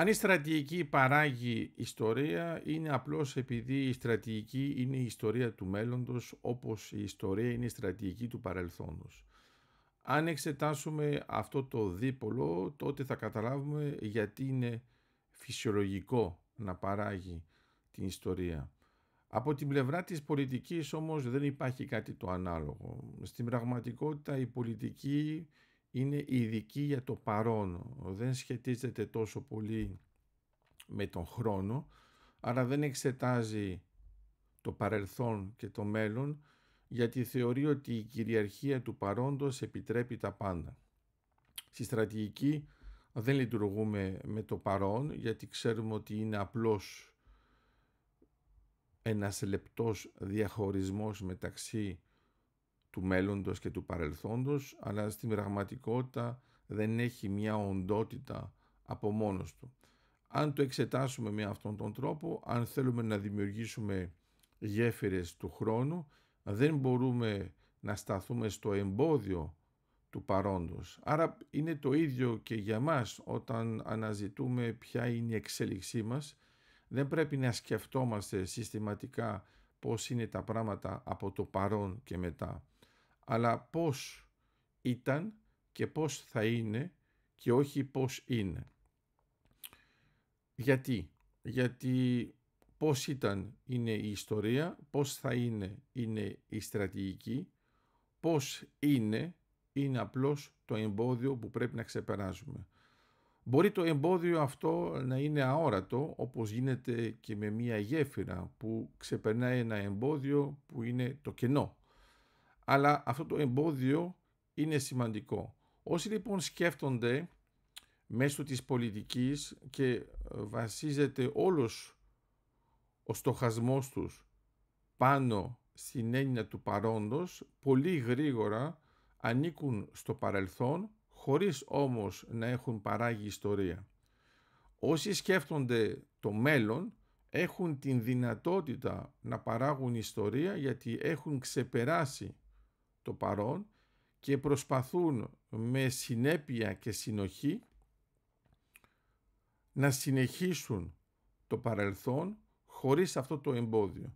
Αν η στρατηγική παράγει ιστορία, είναι απλώς επειδή η στρατηγική είναι η ιστορία του μέλλοντος, όπως η ιστορία είναι η στρατηγική του παρελθόντος. Αν εξετάσουμε αυτό το δίπολο, τότε θα καταλάβουμε γιατί είναι φυσιολογικό να παράγει την ιστορία. Από την πλευρά της πολιτικής όμως δεν υπάρχει κάτι το ανάλογο. Στην πραγματικότητα η πολιτική είναι ειδική για το παρόν. Δεν σχετίζεται τόσο πολύ με τον χρόνο, άρα δεν εξετάζει το παρελθόν και το μέλλον, γιατί θεωρεί ότι η κυριαρχία του παρόντος επιτρέπει τα πάντα. Στη στρατηγική δεν λειτουργούμε με το παρόν, γιατί ξέρουμε ότι είναι απλώς ένας λεπτός διαχωρισμός μεταξύ του μέλλοντος και του παρελθόντος, αλλά στην πραγματικότητα δεν έχει μια οντότητα από μόνος του. Αν το εξετάσουμε με αυτόν τον τρόπο, αν θέλουμε να δημιουργήσουμε γέφυρες του χρόνου, δεν μπορούμε να σταθούμε στο εμπόδιο του παρόντος. Άρα είναι το ίδιο και για μας όταν αναζητούμε ποια είναι η εξέλιξή μας. Δεν πρέπει να σκεφτόμαστε συστηματικά πώς είναι τα πράγματα από το παρόν και μετά αλλά πώς ήταν και πώς θα είναι και όχι πώς είναι. Γιατί, γιατί πώς ήταν είναι η ιστορία, πώς θα είναι είναι η στρατηγική, πώς είναι είναι απλώς το εμπόδιο που πρέπει να ξεπεράσουμε. Μπορεί το εμπόδιο αυτό να είναι αόρατο όπως γίνεται και με μια γέφυρα που ξεπερνάει ένα εμπόδιο που είναι το κενό αλλά αυτό το εμπόδιο είναι σημαντικό. Όσοι λοιπόν σκέφτονται μέσω της πολιτικής και ε, βασίζεται όλος ο στοχασμός τους πάνω στην έννοια του παρόντος, πολύ γρήγορα ανήκουν στο παρελθόν, χωρίς όμως να έχουν παράγει ιστορία. Όσοι σκέφτονται το μέλλον, έχουν την δυνατότητα να παράγουν ιστορία γιατί έχουν ξεπεράσει το παρόν και προσπαθούν με συνέπεια και συνοχή να συνεχίσουν το παρελθόν χωρίς αυτό το εμπόδιο.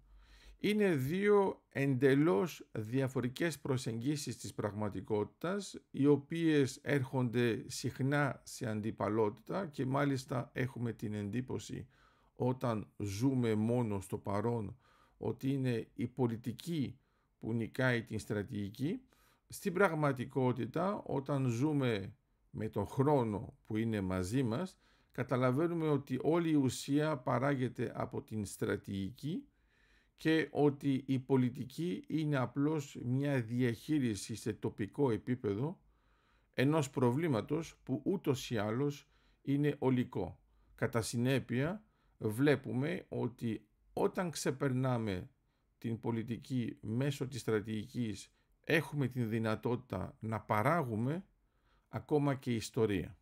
Είναι δύο εντελώς διαφορικές προσεγγίσεις της πραγματικότητας, οι οποίες έρχονται συχνά σε αντιπαλότητα και μάλιστα έχουμε την εντύπωση όταν ζούμε μόνο στο παρόν ότι είναι η πολιτική που νικάει την στρατηγική. Στην πραγματικότητα όταν ζούμε με τον χρόνο που είναι μαζί μας καταλαβαίνουμε ότι όλη η ουσία παράγεται από την στρατηγική και ότι η πολιτική είναι απλώς μια διαχείριση σε τοπικό επίπεδο ενός προβλήματος που ούτως ή άλλως είναι ολικό. Κατά συνέπεια βλέπουμε ότι όταν ξεπερνάμε την πολιτική μέσω της στρατηγικής έχουμε την δυνατότητα να παράγουμε ακόμα και ιστορία.